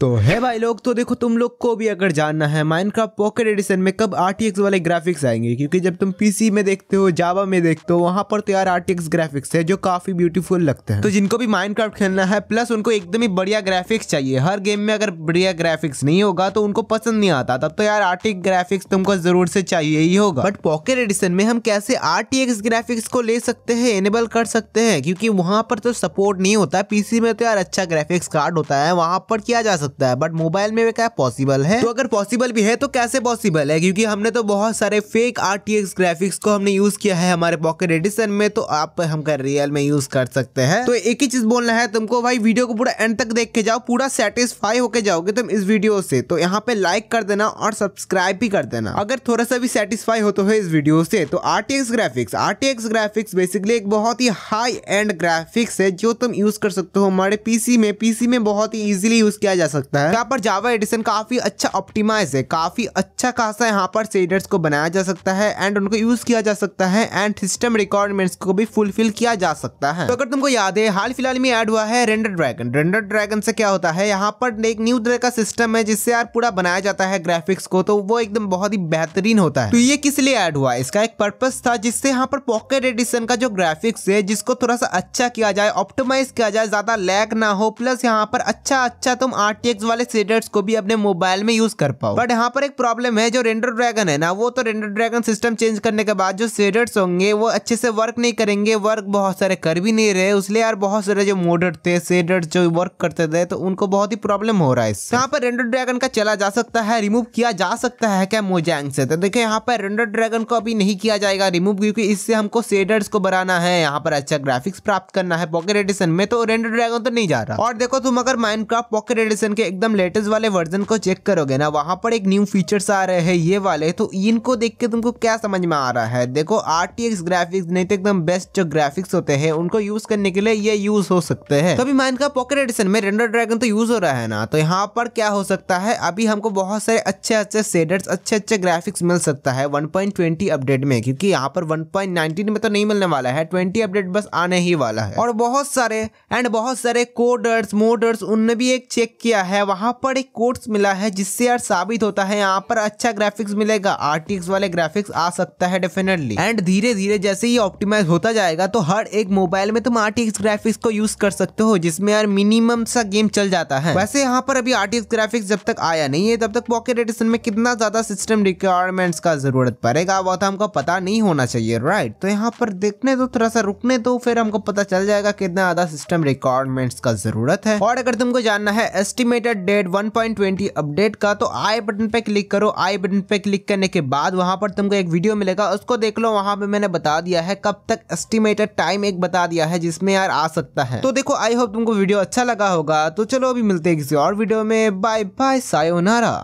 तो है भाई लोग तो देखो तुम लोग को भी अगर जानना है माइनक्राफ्ट पॉकेट एडिशन में कब आर वाले ग्राफिक्स आएंगे क्योंकि जब तुम पीसी में देखते हो जावा में देखते हो वहां पर तो यार आर ग्राफिक्स है जो काफी ब्यूटीफुल लगते हैं तो जिनको भी माइनक्राफ्ट खेलना है प्लस उनको एकदम ही बढ़िया ग्राफिक्स चाहिए हर गेम में अगर बढ़िया ग्राफिक्स नहीं होगा तो उनको पसंद नहीं आता तब तो यार आर ग्राफिक्स तुमको जरूर से चाहिए ही होगा बट पॉकेट एडिशन में हम कैसे आर ग्राफिक्स को ले सकते हैं एनेबल कर सकते हैं क्योंकि वहां पर तो सपोर्ट नहीं होता पीसी में तो यार अच्छा ग्राफिक्स कार्ड होता है वहां पर किया जा सकता सकता है बट मोबाइल में क्या पॉसिबल है तो अगर पॉसिबल भी है तो कैसे पॉसिबल है क्योंकि हमने तो बहुत सारे फेक आर ग्राफिक्स को हमने यूज किया है हमारे पॉकेट एडिशन में तो आप हम कर रियल में यूज कर सकते हैं तो एक ही चीज बोलना है तुमको भाई वीडियो को पूरा एंड तक देख के जाओ पूरा सेटिस्फाई होके जाओगे तुम इस वीडियो से तो यहाँ पे लाइक कर देना और सब्सक्राइब भी कर देना अगर थोड़ा सा भी सेटिस्फाई होते हो तो इस वीडियो से तो R graphics R graphics basically एक बहुत ही हाई एंड ग्राफिक्स है जो तुम यूज कर सकते हो हमारे पीसी में पीसी में बहुत ही इजिली यूज किया जा सकता सकता है यहाँ पर जावा एडिशन काफी अच्छा ऑप्टिमाइज है काफी अच्छा खासा यहाँ पर सेडर्स को बनाया जा सकता है एंड उनको यूज किया जा सकता है एंड सिस्टम रिक्वायरमेंट्स को भी फुलफिल किया जा सकता है तो अगर तुमको याद है हाल फिलहाल में एड हुआ है रेंडर ड्रैगन रेंडर ड्रैगन से क्या होता है यहाँ पर एक न्यू तरह का सिस्टम है जिससे यार पूरा बनाया जाता है ग्राफिक्स को तो वो एकदम बहुत ही बेहतरीन होता है तो ये किस लिए एड हुआ इसका एक पर्पज था जिससे यहाँ पर पॉकेट एडिशन का जो ग्राफिक्स है जिसको थोड़ा सा अच्छा किया जाए ऑप्टोमाइज किया जाए ज्यादा लैग ना हो प्लस यहाँ पर अच्छा अच्छा तुम आर एचएक्स वाले शेडर्स को भी अपने मोबाइल में यूज कर पाओ बट यहाँ पर एक प्रॉब्लम है जो रेंडर ड्रैगन है ना वो तो रेंडर ड्रैगन सिस्टम चेंज करने के बाद जो शेडर्स होंगे वो अच्छे से वर्क नहीं करेंगे वर्क बहुत सारे कर भी नहीं रहे इसलिए यार बहुत सारे जो मोडर थे शेडर जो वर्क करते थे तो उनको बहुत ही प्रॉब्लम हो रहा है यहाँ पर रेंडर ड्रैगन का चला जा सकता है रिमूव किया जा सकता है क्या मोजैंग से तो देखिये यहाँ पर रेंडर ड्रैगन को अभी नहीं किया जाएगा रिमूव क्योंकि इससे हमको शेडर्स को बनाना है यहाँ पर अच्छा ग्राफिक्स प्राप्त करना है पॉकेट एडिशन में तो रेंडर ड्रैगन तो नहीं जा रहा और देखो तुम अगर माइनक्राफ्ट पॉकेट एडिशन के एकदम लेटेस्ट वाले वर्जन को चेक करोगे ना वहाँ पर एक न्यू फीचर्स आ रहे हैं ये वाले तो इनको देख के तुमको क्या समझ में आ रहा है देखो आर ग्राफिक्स नहीं तो एकदम बेस्ट जो ग्राफिक्स होते हैं उनको यूज करने के लिए ये यूज हो सकते हैं तो अभी माइन का पॉकेट एडिशन में रेंडर ड्रैगन तो यूज हो रहा है ना तो यहाँ पर क्या हो सकता है अभी हमको बहुत सारे अच्छे अच्छे सेडर्स अच्छे अच्छे ग्राफिक्स मिल सकता है 1.20 अपडेट में क्योंकि यहाँ पर 1.19 में तो नहीं मिलने वाला है ट्वेंटी अपडेट बस आने ही वाला है और बहुत सारे एंड बहुत सारे कोडर्स मोडर्स उनने भी एक चेक किया है वहाँ पर एक कोर्स मिला है जिससे यार साबित होता है यहाँ पर अच्छा ग्राफिक्स मिलेगा आरटीएक्स वाले ग्राफिक्स आ सकता है डेफिनेटली एंड धीरे धीरे जैसे ही ऑप्टिमाइज होता जाएगा तो हर एक मोबाइल में तुम आरटीएक्स ग्राफिक्स को यूज कर सकते हो जिसमें यार मिनिमम सा गेम चल जाता है वैसे यहाँ पर अभी आरटीएक्स ग्राफिक्स जब तक आया नहीं है तब तक पॉकेट एडिशन में कितना ज्यादा सिस्टम रिक्वायरमेंट्स का जरूरत पड़ेगा वह तो हमको पता नहीं होना चाहिए राइट तो यहाँ पर देखने दो थोड़ा सा रुकने दो फिर हमको पता चल जाएगा कितना ज्यादा सिस्टम रिक्वायरमेंट्स का जरूरत है और अगर तुमको जानना है एस एस्टिमेटेड डेट 1.20 अपडेट का तो आई बटन पे क्लिक करो आई बटन पे क्लिक करने के बाद वहां पर तुमको एक वीडियो मिलेगा उसको देख लो वहां पे मैंने बता दिया है कब तक एस्टिमेटेड टाइम एक बता दिया है जिसमें यार आ सकता है तो देखो आई होप तुमको वीडियो अच्छा लगा होगा तो चलो अभी मिलते हैं किसी और वीडियो में बाय बाय सायोनारा